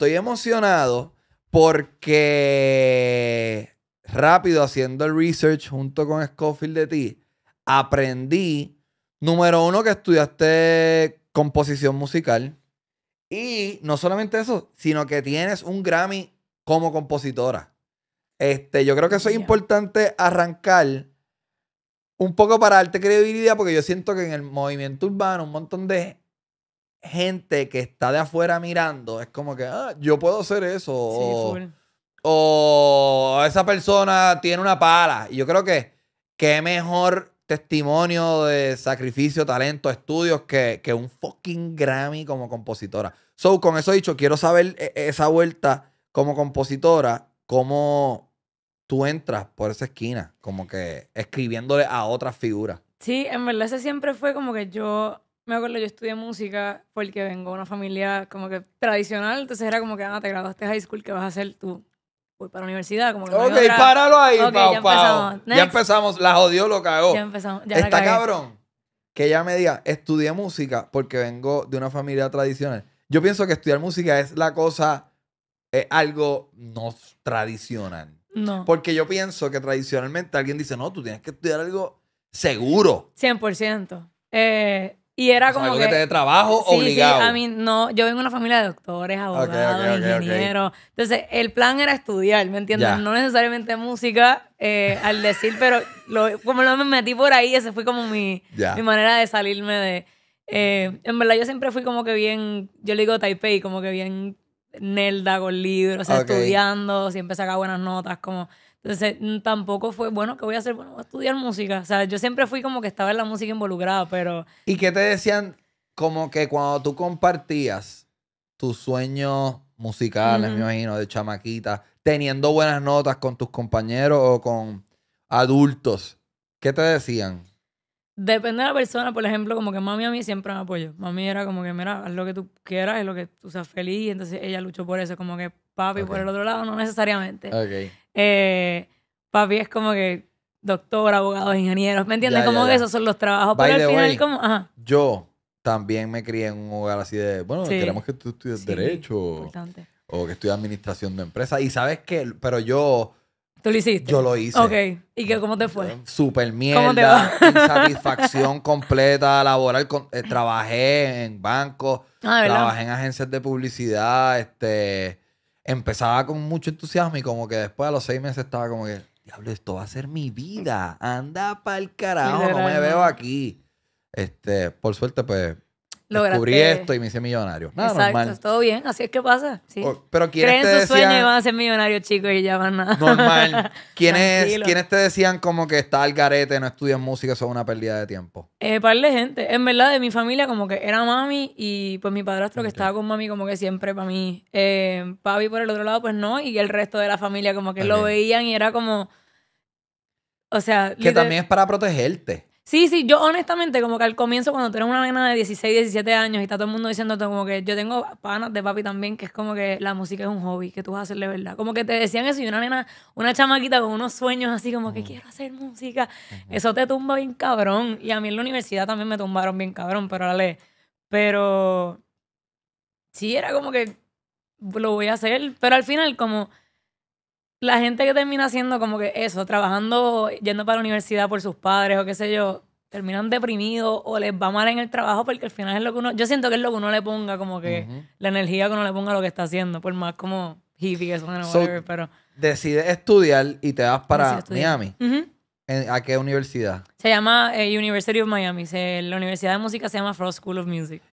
estoy emocionado porque rápido haciendo el research junto con Scofield de ti, aprendí, número uno, que estudiaste composición musical. Y no solamente eso, sino que tienes un Grammy como compositora. Este, yo creo que eso es importante arrancar un poco para darte credibilidad, porque yo siento que en el movimiento urbano un montón de gente que está de afuera mirando es como que, ah, yo puedo hacer eso. o, esa persona tiene una pala. Y yo creo que qué mejor testimonio de sacrificio, talento, estudios que, que, un fucking Grammy como compositora. So, con eso dicho, quiero saber e, e, esa vuelta como compositora, cómo tú entras por esa esquina, como que escribiéndole a otras figuras. Sí, en verdad ese siempre fue como que yo me acuerdo, yo estudié música porque vengo de una familia como que tradicional, entonces era como que, ah, te graduaste high school, que vas a hacer tú? Voy para la universidad, como que Ok, páralo ahí, okay, ya, Empezamos. ya empezamos. la jodió, lo cagó. Ya empezamos, ya Está cabrón que ella me diga, estudié música porque vengo de una familia tradicional. Yo pienso que estudiar música es la cosa, es algo no tradicional. No. Porque yo pienso que tradicionalmente alguien dice, no, tú tienes que estudiar algo seguro. 100%. Eh, y era como. que, te dé trabajo obligado. Sí, a mí no. Yo vengo de una familia de doctores, abogados, ingenieros. Entonces, el plan era estudiar, ¿me entiendes? No necesariamente música eh, al decir, pero como lo me metí por ahí, esa fue como mi, manera de salirme de. Eh, en verdad, yo siempre fui como que bien. Yo le digo Taipei, como que bien nelda con libros, estudiando, siempre sacaba buenas notas, como. Entonces mm, tampoco fue, bueno, que voy a hacer? Bueno, estudiar música. O sea, yo siempre fui como que estaba en la música involucrada, pero... ¿Y qué te decían? Como que cuando tú compartías tus sueños musicales, me imagino, de chamaquita, teniendo buenas notas con tus compañeros o con adultos, ¿qué te decían? Depende de la persona, por ejemplo, como que mami a mí siempre me apoyó. Mami era como que, mira, haz lo que tú quieras, es lo que tú seas feliz. Entonces ella luchó por eso, como que papi por el otro lado, no necesariamente. Okay. Eh, papi es como que doctor, abogado, ingeniero ¿me entiendes? como que esos son los trabajos. Yo también me crié en un hogar así de, bueno, queremos que tú estudies derecho. O que estudies administración de Empresa Y sabes que, pero yo... ¿Tú lo hiciste? Yo lo hice. Ok. ¿Y qué, cómo te fue? Super mierda. Insatisfacción completa laboral. Eh, trabajé en bancos. Ah, trabajé en agencias de publicidad. Este empezaba con mucho entusiasmo y como que después a los seis meses estaba como que, diablo, esto va a ser mi vida. Anda pa'l carajo, no me veo aquí. Este, por suerte, pues Lograste. esto y me hice millonario. Exacto, todo bien, así es que pasa. pero Creen te sus y van a ser millonarios, chicos, y ya van nada. Normal. ¿Quiénes, te decían como que está al garete, no estudian música, eso es una pérdida de tiempo? Eh, de gente. En verdad, de mi familia, como que era mami y pues mi padrastro que estaba con mami, como que siempre para mí. Eh, papi por el otro lado, pues no. Y el resto de la familia, como que lo veían y era como. O sea. Que también es para protegerte. Sí, sí, yo honestamente, como que al comienzo, cuando tú eres una nena de 16, 17 años y está todo el mundo diciéndote, como que yo tengo panas de papi también, que es como que la música es un hobby, que tú vas a hacerle verdad. Como que te decían eso y una nena, una chamaquita con unos sueños así, como que quiero hacer música. Eso te tumba bien cabrón. Y a mí en la universidad también me tumbaron bien cabrón, pero dale. Pero sí, era como que lo voy a hacer. Pero al final, como la gente que termina haciendo como que eso, trabajando, yendo para la universidad por sus padres o qué sé yo, terminan deprimidos o les va mal en el trabajo porque al final es lo que uno, yo siento que es lo que uno le ponga, como que la energía que uno le ponga a lo que está haciendo, por más como hippie que son, so, whatever, pero... Decides estudiar y te vas para Miami. ¿A qué universidad? Se llama eh, University of Miami. Se, la Universidad de Música se llama Frost School of Music.